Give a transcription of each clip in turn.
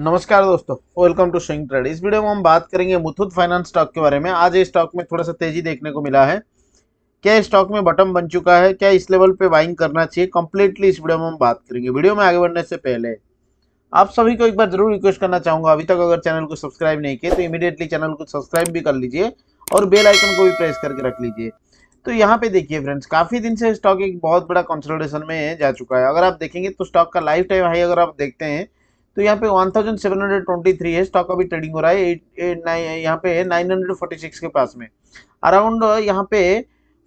नमस्कार दोस्तों welcome to swing trade इस वीडियो में हम बात करेंगे मुथुत फाइनेंस स्टॉक के बारे में आज ये स्टॉक में थोड़ा सा तेजी देखने को मिला है क्या स्टॉक में बटम बन चुका है क्या इस लेवल पे बाइंग करना चाहिए कंप्लीटली इस वीडियो में हम बात करेंगे वीडियो में आगे बढ़ने से पहले आप सभी को एक बार जरूर रिक्वेस्ट करना चाहूंगा अभी तक अगर चैनल को सब्सक्राइब नहीं किया तो इमीडिएटली चैनल को सब्सक्राइब भी कर लीजिए और बेल आइकन को भी प्रेस करके रख लीजिए तो यहाँ पे देखिए फ्रेंड्स काफी दिन से स्टॉक एक बहुत बड़ा कंसोलिडेशन में जा चुका है अगर आप देखेंगे तो स्टॉक का लाइफ टाइम हाई अगर आप देखते हैं तो यहाँ पे 1723 है स्टॉक अभी ट्रेडिंग हो रहा है पे नाइन यहाँ पे 946 के पास में अराउंड uh, यहाँ पे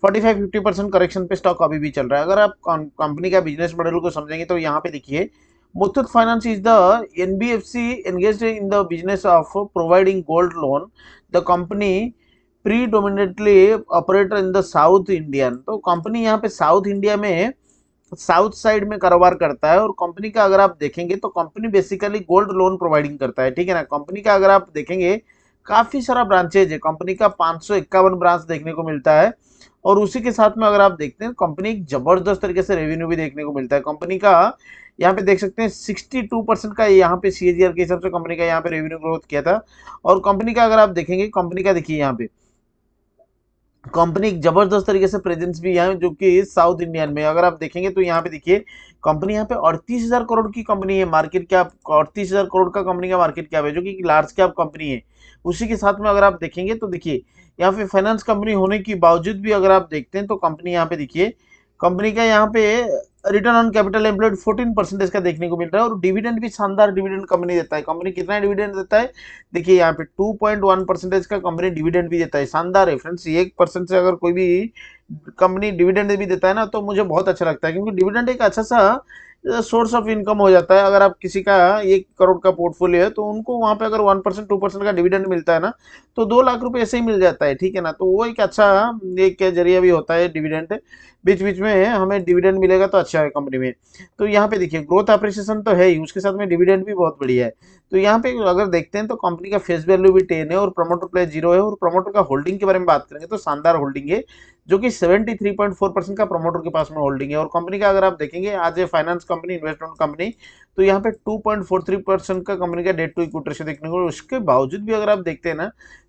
45 फिफ्टी परसेंट करेक्शन पे स्टॉक अभी भी चल रहा है अगर आप कंपनी का बिजनेस मॉडल को समझेंगे तो यहाँ पे देखिए Muthoot finance is the N B F C engage in the business of providing gold loan the company predominantly operator in the south Indian तो कंपनी यहाँ पे साउथ इंडिया में साउथ साइड में कारोबार करता है और कंपनी का अगर आप देखेंगे तो company basically gold loan providing करता है ठीक है ना कंपनी का अगर आप देखेंगे काफ़ी सारा ब्रांचेज है कंपनी का पाँच ब्रांच देखने को मिलता है और उसी के साथ में अगर आप देखते हैं कंपनी जबरदस्त तरीके से रेवेन्यू भी देखने को मिलता है कंपनी का यहाँ पे देख सकते हैं सिक्सटी टू परसेंट का यहाँ पे सी के हिसाब से कंपनी का यहाँ पे रेवेन्यू ग्रोथ किया था और कंपनी का अगर आप देखेंगे कंपनी का देखिए यहाँ पे कंपनी जबरदस्त तरीके से प्रेजेंस भी है जो कि साउथ इंडियन में अगर आप देखेंगे तो यहाँ पे देखिए कंपनी यहाँ पे अड़तीस हज़ार करोड़ की कंपनी है मार्केट कैप अड़तीस हज़ार करोड़ का कंपनी का मार्केट कैप है जो कि लार्ज कैप कंपनी है उसी के साथ में अगर आप देखेंगे तो देखिए यहाँ पे फाइनेंस कंपनी होने के बावजूद भी अगर आप देखते हैं तो कंपनी यहाँ पे देखिए कंपनी का यहाँ पे return on capital employed 14 percentage का देखने को मिल रहा है और डिविडेंड भी शानदार डिविडेंड कंपनी देता है कंपनी कितना डिविडेंड देता है देखिए यहाँ पे 2.1 परसेंटेज का कंपनी डिविडेंड भी देता है शानदार है फ्रेंड्स एक परसेंट से अगर कोई भी कंपनी डिविडेंड भी देता है ना तो मुझे बहुत अच्छा लगता है क्योंकि डिविडेंड एक अच्छा सा सोर्स ऑफ इनकम हो जाता है अगर आप किसी का एक करोड़ का पोर्टफोलियो है तो उनको वहाँ पे अगर वन परसेंट टू परसेंट का डिविडेंड मिलता है ना तो दो लाख रुपए ऐसे ही मिल जाता है ठीक है ना तो वो एक अच्छा एक जरिया भी होता है डिविडेंड बीच बीच में हमें डिविडेंड मिलेगा तो अच्छा है कंपनी में तो यहाँ पे देखिए ग्रोथ अप्रिसिएशन तो है ही उसके साथ में डिविडेंड भी बहुत बढ़िया है तो यहाँ पे अगर देखते हैं तो कंपनी का फेस वैल्यू भी टेन है और प्रमोटर प्लेस जीरो है और प्रमोटर का होल्डिंग के बारे में बात करेंगे तो शानदार होल्डिंग है जो कि 73.4 परसेंट का प्रमोटर के पास में होल्डिंग है और कंपनी का अगर आप देखेंगे आज a finance company investment company तो यहाँ पे 2.43 परसेंट का कंपनी का डेट टू इक्विटी रेशियो देखने को उसके बावजूद भी अगर आप देखते हैं ना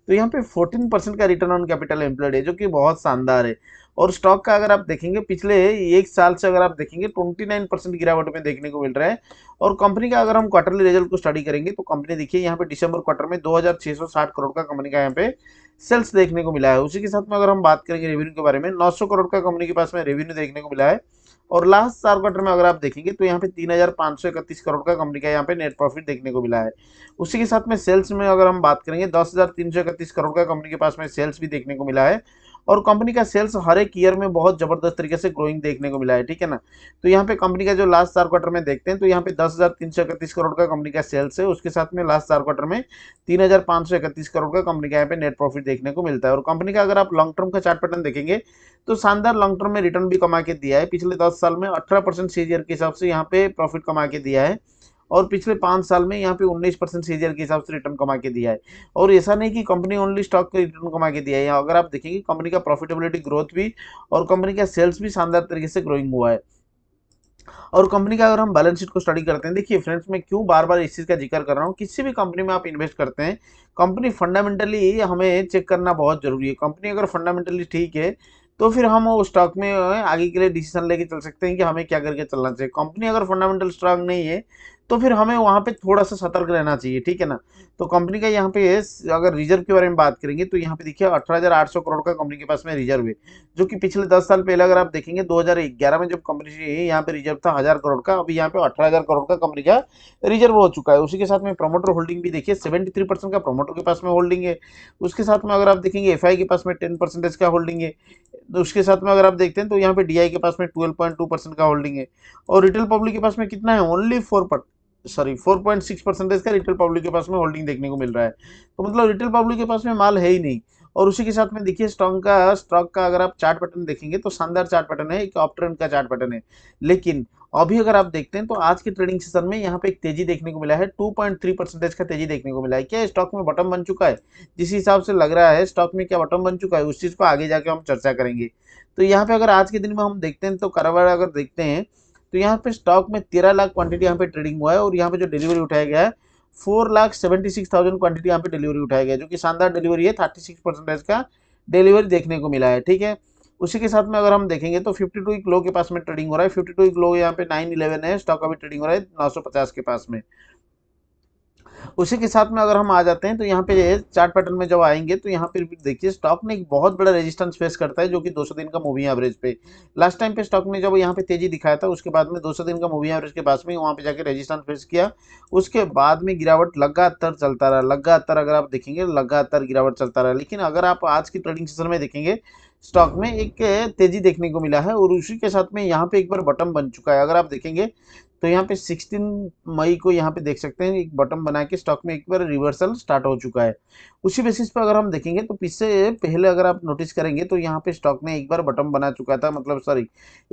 तो यहाँ पे 14 परसेंट का रिटर्न ऑन कैपिटल एम्प्लॉयड है जो कि बहुत शानदार है और स्टॉक का अगर आप देखेंगे पिछले एक साल से अगर आप देखेंगे 29 परसेंट गिरावट में देखने को मिल रहा है और कंपनी का अगर हम क्वार्टरली रिजल्ट को स्टडी करेंगे तो कंपनी देखिए यहाँ पे दिसंबर क्वार्टर में 2660 करोड़ का कंपनी का यहाँ पे सेल्स देखने को मिला है उसी के साथ में अगर हम बात करेंगे रेवेन्यू के बारे में नौ करोड़ का कंपनी के पास में रेवेन्यू देखने को मिला है और लास्ट चार क्वार्टर में अगर आप देखेंगे तो यहाँ पे तीन हजार सौ इकतीस करोड़ का कंपनी का यहाँ पे नेट प्रॉफिट देखने को मिला है उसी के साथ में सेल्स में अगर हम बात करेंगे दस हजार तीन सौ इकतीस करोड़ का कंपनी के पास में सेल्स भी देखने को मिला है और कंपनी का सेल्स हर एक ईयर में बहुत ज़बरदस्त तरीके से ग्रोइंग देखने को मिला है ठीक है ना तो यहाँ पे कंपनी का जो लास्ट चार क्वार्टर में देखते हैं तो यहाँ पे दस हज़ार तीन सौ इकतीस करोड़ का कंपनी का सेल्स है उसके साथ में लास्ट चार क्वार्टर में तीन हज़ार पांच सौ इकतीस करोड़ का कंपनी का यहाँ पे नेट प्रॉफिट देखने को मिलता है और कंपनी का अगर आप लॉन्ग टर्म का चार्ट पैटर्न देखेंगे तो शानदार लॉन्ग टर्म में रिटर्न भी कमा के दिया है पिछले दस साल में अठारह परसेंट सीजियर के हिसाब से यहाँ पे प्रॉफिट कमा के दिया है और पिछले पाँच साल में यहाँ पे उन्नीस परसेंट सीजियर के हिसाब से रिटर्न कमा के दिया है और ऐसा नहीं कि कंपनी ओनली स्टॉक का रिटर्न कमा के दिया है यहाँ अगर आप देखेंगे कंपनी का प्रॉफिटेबिलिटी ग्रोथ भी और कंपनी का सेल्स भी शानदार तरीके से ग्रोइंग हुआ है और कंपनी का अगर हम बैलेंस शीट को स्टडी करते हैं देखिए फ्रेंड्स मैं क्यों बार बार इस चीज़ का जिक्र कर रहा हूँ किसी भी कंपनी में आप इन्वेस्ट करते हैं कंपनी फंडामेंटली हमें चेक करना बहुत ज़रूरी है कंपनी अगर फंडामेंटली ठीक है तो फिर हम उस स्टॉक में आगे के लिए डिसीजन लेके चल सकते हैं कि हमें क्या करके चलना चाहिए कंपनी अगर फंडामेंटल स्ट्रांग नहीं है तो फिर हमें वहाँ पे थोड़ा सा सतर्क रहना चाहिए ठीक है ना तो कंपनी का यहाँ पे अगर रिजर्व के बारे में बात करेंगे तो यहाँ पे देखिए 18,800 करोड़ का कंपनी के पास में रिजर्व है जो कि पिछले 10 साल पहले अगर आप देखेंगे 2011 में जब कंपनी यहाँ पे रिजर्व था हज़ार करोड़ का अभी यहाँ पे अठारह करोड़ का कंपनी का रिजर्व हो चुका है उसी के साथ में प्रोमोटर होल्डिंग भी देखिए सेवेंटी का प्रोमोटर के पास में होल्डिंग है उसके साथ में अगर आप देखेंगे एफ के पास में टेन का होल्डिंग है तो उसके साथ में अगर आप देखते हैं तो यहाँ पे डीआई के पास में 12.2 परसेंट का होल्डिंग है और रिटेल पब्लिक के पास में कितना है ओनली फोर सॉरी 4.6 परसेंटेज का रिटेल पब्लिक के पास में होल्डिंग देखने को मिल रहा है तो मतलब रिटेल पब्लिक के पास में माल है ही नहीं और उसी के साथ में देखिए स्टॉक का स्टॉक का अगर आप चार्ट पैटर्न देखेंगे तो शानदार चार्ट पैटर्न है एक ऑप का चार्ट पैटर्न है लेकिन अभी अगर आप देखते हैं तो आज के ट्रेडिंग सेशन में यहाँ पे एक तेजी देखने को मिला है 2.3 परसेंटेज का तेजी देखने को मिला है क्या स्टॉक में बटन बन चुका है जिस हिसाब से लग रहा है स्टॉक में क्या बटन बन चुका है उस चीज़ को आगे जाके हम चर्चा करेंगे तो यहाँ पे अगर आज के दिन में हम देखते हैं तो करवड़ अगर देखते हैं तो यहाँ पे स्टॉक में तेरह लाख क्वांटिटी यहाँ पे ट्रेडिंग हुआ है और यहाँ पे जो डिलीवरी उठाया गया है four lakh seventy six thousand quantity यहाँ पे डिलीवरी उठाया गया जो कि शानदार डिलीवरी है थर्टी सिक्स परसेंटेज का डिलीवरी देखने को मिला है ठीक है उसी के साथ में अगर हम देखेंगे तो फिफ्टी टू लो के पास में ट्रेडिंग हो रहा है फिफ्टी टू लो यहाँ पे नाइन इलेवन है स्टॉक का भी ट्रेडिंग हो रहा है नौ सौ पचास के पास में उसी के साथ में अगर हम आ जाते हैं तो यहाँ पे चार्ट पैटर्न में जब आएंगे तो यहाँ पर देखिए स्टॉक ने एक बहुत बड़ा रेजिस्टेंस फेस करता है जो कि 200 दिन का मूविंग एवरेज पे लास्ट टाइम पे स्टॉक ने जब यहाँ पे तेजी दिखाया था उसके बाद में 200 दिन का मूविंग एवरेज के पास में वहाँ पे जाके रजिस्टेंस फेस किया उसके बाद में गिरावट लगातार चलता रहा लगातार अगर आप देखेंगे लगातार गिरावट चलता रहा लेकिन अगर आप आज की ट्रेडिंग सेशन में देखेंगे स्टॉक में एक तेजी देखने को मिला है और उसी के साथ में यहाँ पे एक बार बटन बन चुका है अगर आप देखेंगे तो यहाँ पे 16 मई को यहाँ पे देख सकते हैं एक बॉटम बना के स्टॉक में एक बार रिवर्सल स्टार्ट हो चुका है उसी बेसिस पर अगर हम देखेंगे तो पिछले पहले अगर आप नोटिस करेंगे तो यहाँ पे स्टॉक ने एक बार बॉटम बना चुका था मतलब सॉरी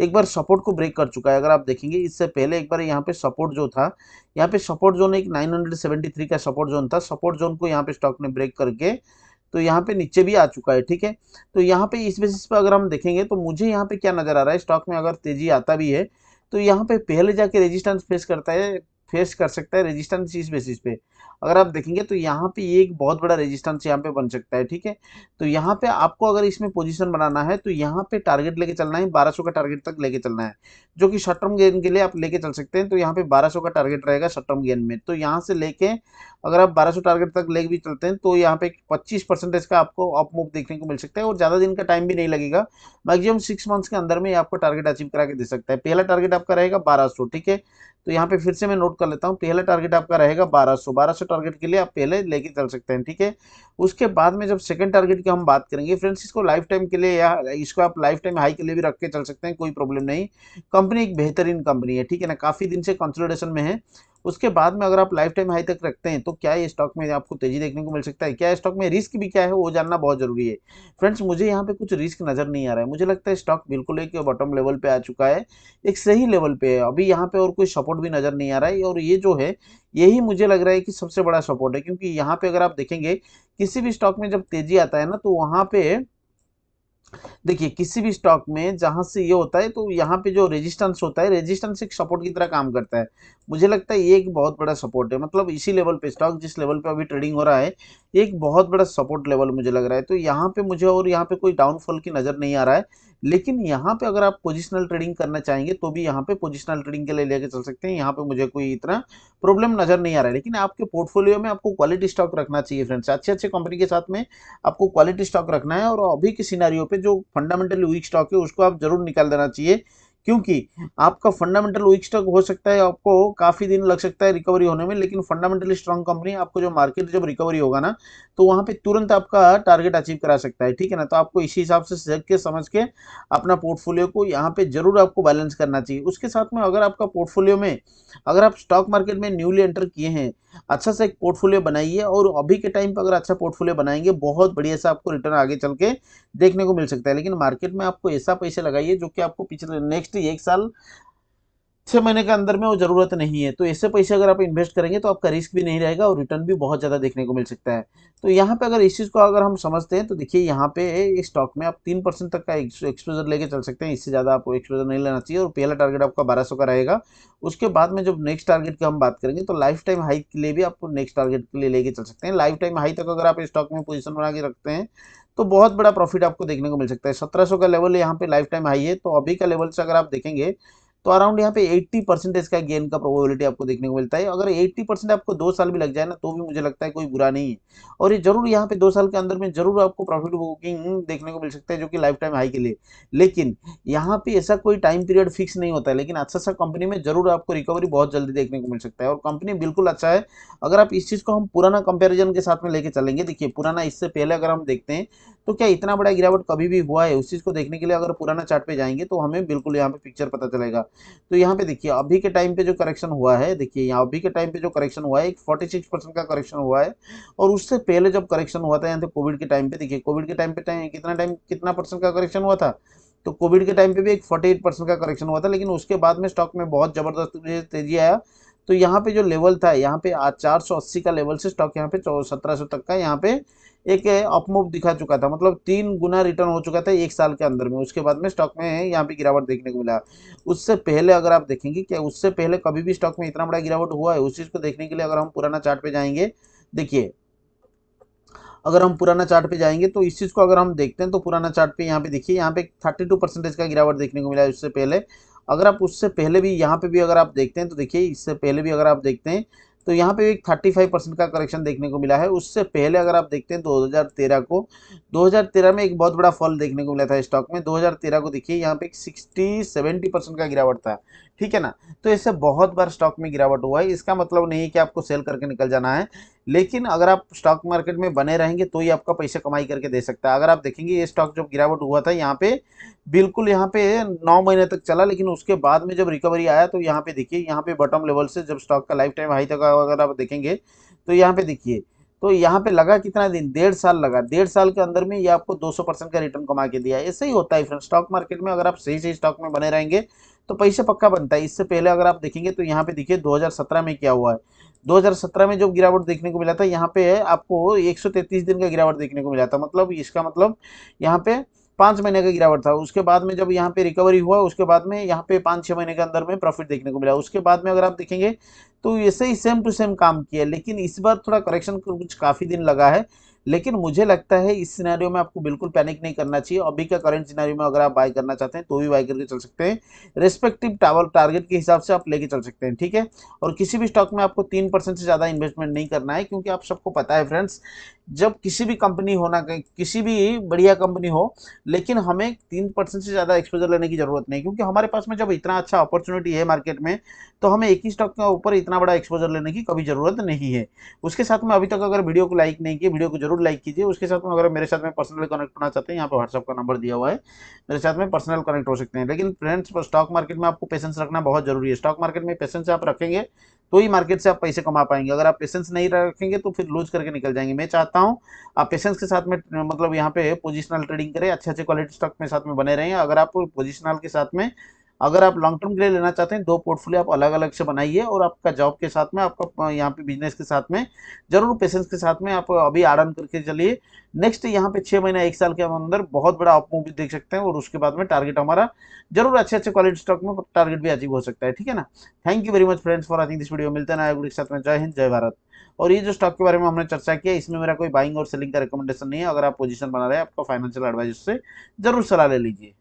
एक बार सपोर्ट को ब्रेक कर चुका है अगर आप देखेंगे इससे पहले एक बार यहाँ पे सपोर्ट जो था यहाँ पे सपोर्ट जोन एक नाइन का सपोर्ट जोन था सपोर्ट जोन को यहाँ पे स्टॉक ने ब्रेक करके तो यहाँ पे नीचे भी आ चुका है ठीक है तो यहाँ पे इस बेसिस पर अगर हम देखेंगे तो मुझे यहाँ पे क्या नज़र आ रहा है स्टॉक में अगर तेजी आता भी है तो यहाँ पे पहले जाके रेजिस्टेंस फेस करता है फेस कर सकता है रेजिस्टेंस इस बेसिस पे अगर आप देखेंगे तो यहाँ पे ये एक बहुत बड़ा रेजिस्टेंस यहाँ पे बन सकता है ठीक है तो यहाँ पे आपको अगर इसमें पोजीशन बनाना है तो यहाँ पे टारगेट लेके चलना है 1200 का टारगेट तक लेके चलना है जो कि शॉर्ट टर्म गेन के लिए आप लेके चल सकते हैं तो यहाँ पे 1200 का टारगेट रहेगा शॉर्ट टर्म गेन में तो यहाँ से लेके अगर आप बारह टारगेट तक लेके भी चलते हैं तो यहाँ पे पच्चीस परसेंटेज का आपको अप मूव देखने को मिल सकता है और ज़्यादा दिन का टाइम भी नहीं लगेगा मैक्सिमम सिक्स मंथ्स के अंदर में आपको टारगेट अचीव करा के दे सकता है पहला टारगेट आपका रहेगा बारह ठीक है तो यहाँ पे फिर से मैं नोट कर लेता हूँ पहला टारगेट आपका रहेगा 1200 1200 टारगेट के लिए आप पहले लेके चल सकते हैं ठीक है उसके बाद में जब सेकंड टारगेट की हम बात करेंगे फ्रेंड्स इसको लाइफ टाइम के लिए या इसको आप लाइफ टाइम हाई के लिए भी रख के चल सकते हैं कोई प्रॉब्लम नहीं कंपनी एक बेहतरीन कंपनी है ठीक है ना काफ़ी दिन से कंसल्टेशन में है उसके बाद में अगर आप लाइफ टाइम हाई तक रखते हैं तो क्या ये स्टॉक में आपको तेजी देखने को मिल सकता है क्या स्टॉक में रिस्क भी क्या है वो जानना बहुत जरूरी है फ्रेंड्स मुझे यहाँ पे कुछ रिस्क नजर नहीं आ रहा है मुझे लगता है स्टॉक बिल्कुल एक बॉटम लेवल पे आ चुका है एक सही लेवल पे है अभी यहाँ पे और कोई सपोर्ट भी नजर नहीं आ रहा है और ये जो है यही मुझे लग रहा है कि सबसे बड़ा सपोर्ट है क्योंकि यहाँ पे अगर आप देखेंगे किसी भी स्टॉक में जब तेजी आता है ना तो वहाँ पे देखिए किसी भी स्टॉक में जहां से ये होता है तो यहाँ पे जो रेजिस्टेंस होता है रेजिस्टेंस एक सपोर्ट की तरह काम करता है मुझे लगता है ये एक बहुत बड़ा सपोर्ट है मतलब इसी लेवल पे स्टॉक जिस लेवल पे अभी ट्रेडिंग हो रहा है एक बहुत बड़ा सपोर्ट लेवल मुझे लग रहा है तो यहाँ पे मुझे और यहाँ पे कोई डाउनफॉल की नज़र नहीं आ रहा है लेकिन यहाँ पे अगर आप पोजिशनल ट्रेडिंग करना चाहेंगे तो भी यहाँ पे पोजिशनल ट्रेडिंग के लिए लेके चल सकते हैं यहाँ पे मुझे कोई इतना प्रॉब्लम नज़र नहीं आ रहा है लेकिन आपके पोर्टफोलियो में आपको क्वालिटी स्टॉक रखना चाहिए फ्रेंड्स अच्छे अच्छे कंपनी के साथ में आपको क्वालिटी स्टॉक रखना है और अभी के सीनारियों पे जो फंडामेंटली वीक स्टॉक है उसको आप जरूर निकाल देना चाहिए क्योंकि आपका फंडामेंटल वीक स्टॉक हो सकता है आपको काफ़ी दिन लग सकता है रिकवरी होने में लेकिन फंडामेंटली स्ट्रॉन्ग कंपनी आपको जो मार्केट जब रिकवरी होगा ना तो वहाँ पे तुरंत आपका टारगेट अचीव करा सकता है ठीक है ना तो आपको इसी हिसाब से सज के समझ के अपना पोर्टफोलियो को यहाँ पे जरूर आपको बैलेंस करना चाहिए उसके साथ में अगर आपका पोर्टफोलियो में अगर आप स्टॉक मार्केट में न्यूली एंटर किए हैं अच्छा सा एक पोर्टफोलियो बनाइए और अभी के टाइम पर अगर अच्छा पोर्टफोलियो बनाएंगे बहुत बढ़िया सा आपको रिटर्न आगे चल के देखने को मिल सकता है लेकिन मार्केट में आपको ऐसा पैसे लगाइए जो कि आपको पिछले नेक्स्ट एक साल छः महीने के अंदर में वो ज़रूरत नहीं है तो ऐसे पैसे अगर आप इन्वेस्ट करेंगे तो आपका रिस्क भी नहीं रहेगा और रिटर्न भी बहुत ज़्यादा देखने को मिल सकता है तो यहाँ पे अगर इस चीज़ को अगर हम समझते हैं तो देखिए यहाँ पे स्टॉक में आप तीन परसेंट तक का एक्सपोजर लेके चल सकते हैं इससे ज़्यादा आपको एक्सपोजर नहीं लेना चाहिए और पहला टारगेट आपका बारह का रहेगा उसके बाद में जब नेक्स्ट टारगेट की हम बात करेंगे तो लाइफ टाइम हाई के लिए भी आपको नेक्स्ट टारगेट के लिए लेके चल सकते हैं लाइफ टाइम हाई तक अगर आप स्टॉक में पोजिशन बना के रखते हैं तो बहुत बड़ा प्रॉफिट आपको देखने को मिल सकता है सत्रह का लेवल यहाँ पे लाइफ टाइम हाई है तो अभी का लेवल से अगर आप देखेंगे तो अराउंड यहाँ पे 80 परसेंटेज का गेन का प्रोबेबिलिटी आपको देखने को मिलता है अगर 80 परसेंट आपको दो साल भी लग जाए ना तो भी मुझे लगता है कोई बुरा नहीं है और ये जरूर यहाँ पे दो साल के अंदर में जरूर आपको प्रॉफिट बुकिंग देखने को मिल सकता है जो कि लाइफ टाइम हाई के लिए लेकिन यहाँ पे ऐसा कोई टाइम पीरियड फिक्स नहीं होता है लेकिन अच्छा सा कंपनी में जरूर आपको रिकवरी बहुत जल्दी देखने को मिल सकता है और कंपनी बिल्कुल अच्छा है अगर आप इस चीज़ को हम पुराना कंपेरिजन के साथ में लेके चलेंगे देखिए पुराना इससे पहले अगर हम देखते हैं तो क्या इतना बड़ा गिरावट कभी भी हुआ है उस चीज़ को देखने के लिए अगर पुराना चार्ट पे जाएंगे तो हमें बिल्कुल यहाँ पे पिक्चर पता चलेगा तो यहाँ पे देखिए अभी के टाइम पे जो करेक्शन हुआ है देखिए यहाँ अभी के टाइम पे जो करेक्शन हुआ है एक फोर्टी सिक्स परसेंट का करेक्शन हुआ है और उससे पहले जब करेक्शन हुआ था यहाँ पे कोविड के टाइम पे देखिए कोविड के टाइम पे टाइम तो कितना टाइम कितना परसेंट का करेक्शन हुआ था तो कोविड के टाइम पे भी एक फोर्टी का करेक्शन हुआ था लेकिन उसके बाद में स्टॉक में बहुत ज़बरदस्त तेजी आया तो यहाँ पे जो लेवल था यहाँ पे आज 480 का लेवल से स्टॉक यहाँ पे सत्रह तक का यहाँ पे एक अपमूव दिखा चुका था मतलब तीन गुना रिटर्न हो चुका था एक साल के अंदर में उसके बाद में स्टॉक में यहाँ पे गिरावट देखने को मिला उससे पहले अगर आप देखेंगे क्या उससे पहले कभी भी स्टॉक में इतना बड़ा गिरावट हुआ है उस चीज़ को देखने के लिए अगर हम पुराना चार्ट पे जाएंगे देखिए अगर हम पुराना चार्ट पे जाएंगे तो इस चीज़ को अगर हम देखते हैं तो पुराना चार्ट पे यहाँ पे देखिए यहाँ पे थर्टी टू परसेंटेज का गिरावट देखने को मिला है उससे पहले अगर आप उससे पहले भी यहाँ पे भी अगर आप देखते हैं तो देखिए इससे पहले भी अगर आप देखते हैं तो यहाँ पे एक 35 परसेंट का करेक्शन देखने को मिला है उससे पहले अगर आप देखते हैं 2013 को 2013 में एक बहुत बड़ा फॉल देखने को मिला था स्टॉक में 2013 को देखिए यहाँ पे एक 60 70 परसेंट का गिरावट था ठीक है ना तो इससे बहुत बार स्टॉक में गिरावट हुआ है इसका मतलब नहीं है कि आपको सेल करके निकल जाना है लेकिन अगर आप स्टॉक मार्केट में बने रहेंगे तो ही आपका पैसा कमाई करके दे सकता है अगर आप देखेंगे ये स्टॉक जब गिरावट हुआ था यहाँ पे बिल्कुल यहाँ पे नौ महीने तक चला लेकिन उसके बाद में जब रिकवरी आया तो यहाँ पे देखिए यहाँ पे बॉटम लेवल से जब स्टॉक का लाइफ टाइम हाई तक अगर आप देखेंगे तो यहाँ पे देखिए तो यहाँ पे लगा कितना दिन डेढ़ साल लगा डेढ़ साल के अंदर में ये आपको 200 परसेंट का रिटर्न कमा के दिया ऐसे ही होता है फ्रेंड स्टॉक मार्केट में अगर आप सही सही स्टॉक में बने रहेंगे तो पैसा पक्का बनता है इससे पहले अगर आप देखेंगे तो यहाँ पे देखिए 2017 में क्या हुआ है 2017 में जो गिरावट देखने को मिला था यहाँ पे आपको 133 दिन का गिरावट देखने को मिला था मतलब इसका मतलब यहाँ पे पाँच महीने का गिरावट था उसके बाद में जब यहाँ पे रिकवरी हुआ उसके बाद में यहाँ पे पाँच छः महीने के अंदर में प्रॉफिट देखने को मिला उसके बाद में अगर आप देखेंगे तो ऐसे ही सेम टू सेम काम किया लेकिन इस बार थोड़ा करेक्शन कुछ काफ़ी दिन लगा है लेकिन मुझे लगता है इस सिनेरियो में आपको बिल्कुल पैनिक नहीं करना चाहिए अभी का करंट सिनेरियो में अगर आप बाय करना चाहते हैं तो भी बाय करके चल सकते हैं रेस्पेक्टिव टावर टारगेट के हिसाब से आप लेके चल सकते हैं ठीक है और किसी भी स्टॉक में आपको तीन परसेंट से ज़्यादा इन्वेस्टमेंट नहीं करना है क्योंकि आप सबको पता है फ्रेंड्स जब किसी भी कंपनी होना किसी भी बढ़िया कंपनी हो लेकिन हमें तीन परसेंट से ज़्यादा एक्सपोजर लेने की ज़रूरत नहीं क्योंकि हमारे पास में जब इतना अच्छा अपॉर्चुनिटी है मार्केट में तो हमें एक ही स्टॉक के ऊपर इतना बड़ा एक्सपोजर लेने की कभी ज़रूरत नहीं है उसके साथ में अभी तक अगर वीडियो को लाइक नहीं किया वीडियो को जरूर जरूर लाइक कीजिए उसके साथ में अगर मेरे साथ में पर्सनल कनेक्ट होना चाहते हैं यहाँ पर व्हाट्सअप का नंबर दिया हुआ है मेरे साथ में पर्सनल कनेक्ट हो सकते हैं लेकिन फ्रेंड्स स्टॉक मार्केट में आपको पेशेंस रखना बहुत जरूरी है स्टॉक मार्केट में पेशेंस आप रखेंगे तो ही मार्केट से आप पैसे कमा पाएंगे अगर आप पेशेंस नहीं रखेंगे तो फिर लूज करके निकल जाएंगे मैं चाहता हूँ आप पेशेंस के साथ में मतलब यहाँ पे पोजिशनल ट्रेडिंग करें अच्छे अच्छे क्वालिटी स्टॉक में साथ में बने रहें अगर आप पोजिशनल के साथ में अगर आप लॉन्ग टर्म के लिए लेना चाहते हैं दो पोर्टफोलियो आप अलग अलग से बनाइए और आपका जॉब के साथ में आपका यहाँ पे बिजनेस के साथ में जरूर पेशेंस के साथ में आप अभी आराम करके चलिए नेक्स्ट यहाँ पे छः महीना एक साल के अंदर बहुत बड़ा आप मूवी देख सकते हैं और उसके बाद में टारगेट हमारा जरूर अच्छे अच्छे क्वालिटी स्टॉक में टारगेट भी अचीव हो सकता है ठीक है ना thank you very much friends for watching this video मिलते हैं के साथ में जय हिंद जय भारत और ये जो स्टॉक के बारे में हमने चर्चा किया इसमें मेरा कोई बाइंग और सेलिंग का रिकमेंडेशन नहीं है अगर आप पोजिशन बना रहे हैं आपका फाइनेंशियल एडवाइजर से जरूर सलाह ले लीजिए